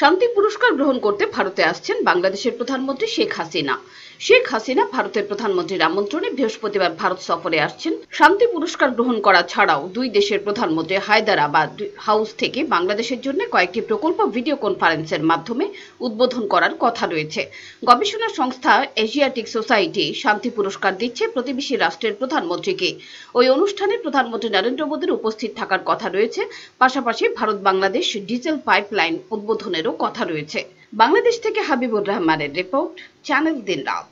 শান্তি পুরস্কার গ্রহণ করতে ভারতে আসছেন বাংলাদেশের প্রধানমন্ত্রী শেখ হাসিনা শেখ হাসিনা ভারতের প্রধানমন্ত্রীর আমন্ত্রণে বৃহস্পতিবার ভারত সফরে আসছেন শান্তি পুরস্কার গ্রহণ করা ছাড়াও দুই দেশের প্রধানমন্ত্রী হায়দারাবাদ হাউস থেকে বাংলাদেশের জন্য কয়েকটি প্রকল্প ভিডিও কনফারেন্সের মাধ্যমে উদ্বোধন করার কথা রয়েছে গবেষণা সংস্থা এশিয়াটিক সোসাইটি শান্তি পুরস্কার দিচ্ছে প্রতিবেশী রাষ্ট্রের প্রধানমন্ত্রীকে ওই অনুষ্ঠানে প্রধানমন্ত্রী নরেন্দ্র মোদীর উপস্থিত থাকার কথা রয়েছে পাশাপাশি ভারত বাংলাদেশ ডিজেল পাইপলাইন উদ্বোধনেরও কথা রয়েছে বাংলাদেশ থেকে হাবিবুর রহমানের রিপোর্ট চ্যানেল দিন রাত